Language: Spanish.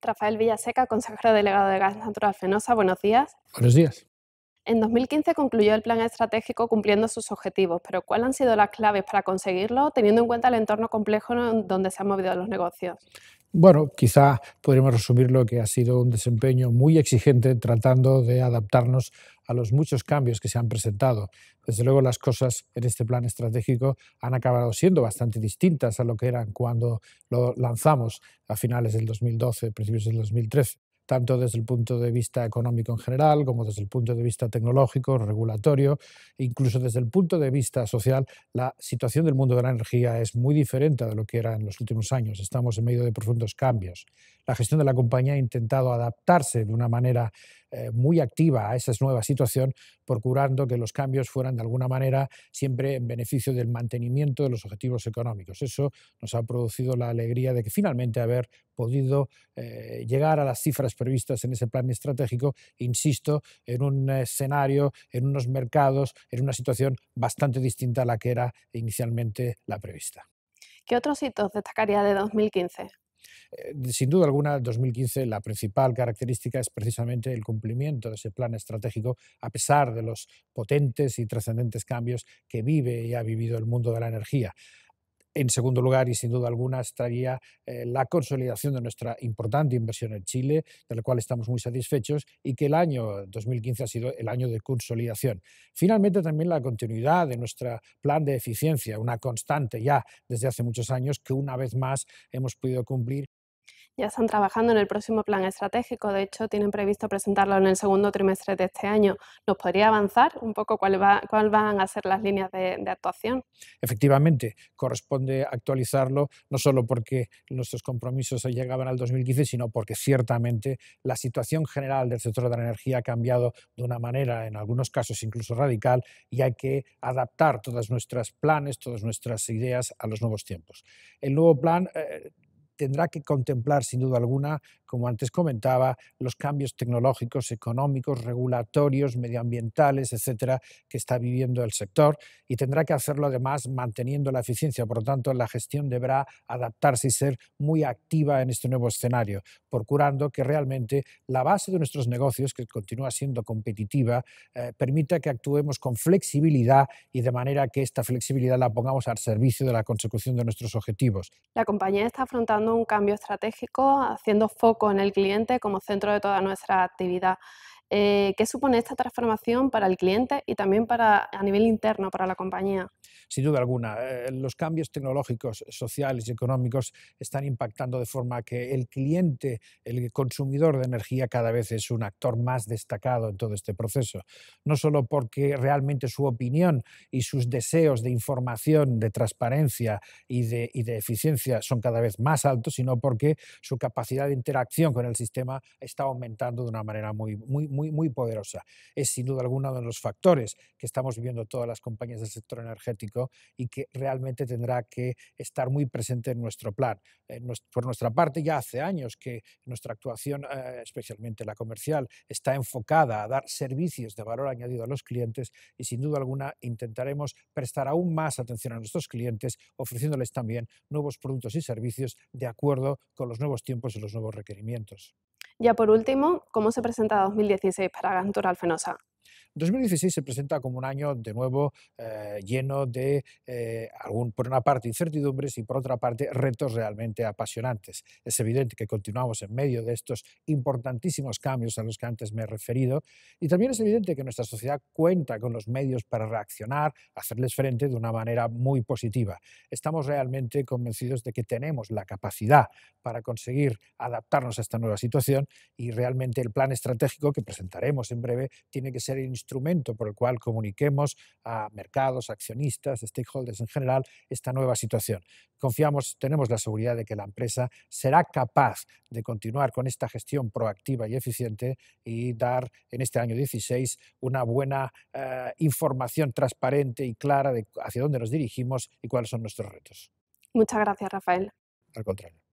Rafael Villaseca, consejero delegado de Gas Natural Fenosa, buenos días. Buenos días. En 2015 concluyó el plan estratégico cumpliendo sus objetivos, pero ¿cuáles han sido las claves para conseguirlo teniendo en cuenta el entorno complejo donde se han movido los negocios? Bueno, quizá podríamos resumir lo que ha sido un desempeño muy exigente tratando de adaptarnos a los muchos cambios que se han presentado. Desde luego las cosas en este plan estratégico han acabado siendo bastante distintas a lo que eran cuando lo lanzamos a finales del 2012, principios del 2013 tanto desde el punto de vista económico en general, como desde el punto de vista tecnológico, regulatorio, incluso desde el punto de vista social, la situación del mundo de la energía es muy diferente de lo que era en los últimos años. Estamos en medio de profundos cambios la gestión de la compañía ha intentado adaptarse de una manera eh, muy activa a esa nueva situación, procurando que los cambios fueran de alguna manera siempre en beneficio del mantenimiento de los objetivos económicos. Eso nos ha producido la alegría de que finalmente haber podido eh, llegar a las cifras previstas en ese plan estratégico, insisto, en un escenario, en unos mercados, en una situación bastante distinta a la que era inicialmente la prevista. ¿Qué otros hitos destacaría de 2015? Eh, sin duda alguna, 2015 la principal característica es precisamente el cumplimiento de ese plan estratégico, a pesar de los potentes y trascendentes cambios que vive y ha vivido el mundo de la energía. En segundo lugar, y sin duda alguna, estaría eh, la consolidación de nuestra importante inversión en Chile, de la cual estamos muy satisfechos y que el año 2015 ha sido el año de consolidación. Finalmente, también la continuidad de nuestro plan de eficiencia, una constante ya desde hace muchos años que una vez más hemos podido cumplir ya están trabajando en el próximo plan estratégico, de hecho tienen previsto presentarlo en el segundo trimestre de este año. ¿Nos podría avanzar un poco cuáles cuál van a ser las líneas de, actuación? Efectivamente, corresponde actualizarlo no solo porque nuestros compromisos llegaban al 2015, sino porque ciertamente la situación general del sector de la energía ha cambiado de una manera, en algunos casos incluso radical, y hay que adaptar todos nuestros planes, todas nuestras ideas a los nuevos tiempos. El nuevo plan eh, tendrá que contemplar, sin duda alguna, como antes comentaba, los cambios tecnológicos, económicos, regulatorios, medioambientales, etcétera, que está viviendo el sector y tendrá que hacerlo además manteniendo la eficiencia. Por lo tanto, la gestión deberá adaptarse y ser muy activa en este nuevo escenario, procurando que realmente la base de nuestros negocios, que continúa siendo competitiva, eh, permita que actuemos con flexibilidad y de manera que esta flexibilidad la pongamos al servicio de la consecución de nuestros objetivos. La compañía está afrontando un cambio estratégico, haciendo foco en el cliente como centro de toda nuestra actividad. Eh, ¿Qué supone esta transformación para el cliente y también para, a nivel interno para la compañía? Sin duda alguna, eh, los cambios tecnológicos, sociales y económicos están impactando de forma que el cliente, el consumidor de energía cada vez es un actor más destacado en todo este proceso. No solo porque realmente su opinión y sus deseos de información, de transparencia y de, eficiencia son cada vez más altos, sino porque su capacidad de interacción con el sistema está aumentando de una manera muy, muy, muy poderosa. Es sin duda alguna uno de los factores que estamos viviendo todas las compañías del sector energético y que realmente tendrá que estar muy presente en nuestro plan. Eh, por nuestra parte, ya hace años que nuestra actuación, eh, especialmente la comercial, está enfocada a dar servicios de valor añadido a los clientes y sin duda alguna intentaremos prestar aún más atención a nuestros clientes, ofreciéndoles también nuevos productos y servicios de acuerdo con los nuevos tiempos y los nuevos requerimientos. Ya por último, ¿cómo se presenta 2016 para Gantura Alfenosa? 2016 se presenta como un año de nuevo eh, lleno de, eh, algún, por una parte, incertidumbres y por otra parte, retos realmente apasionantes. Es evidente que continuamos en medio de estos importantísimos cambios a los que antes me he referido y también es evidente que nuestra sociedad cuenta con los medios para reaccionar, hacerles frente de una manera muy positiva. Estamos realmente convencidos de que tenemos la capacidad para conseguir adaptarnos a esta nueva situación y realmente el plan estratégico que presentaremos en breve tiene que ser instrumento por el cual comuniquemos a mercados, accionistas, stakeholders en general, esta nueva situación. Confiamos, tenemos la seguridad de que la empresa será capaz de continuar con esta gestión proactiva y eficiente y dar en este año 16 una buena eh, información transparente y clara de hacia dónde nos dirigimos y cuáles son nuestros retos. Muchas gracias, Rafael. Al contrario.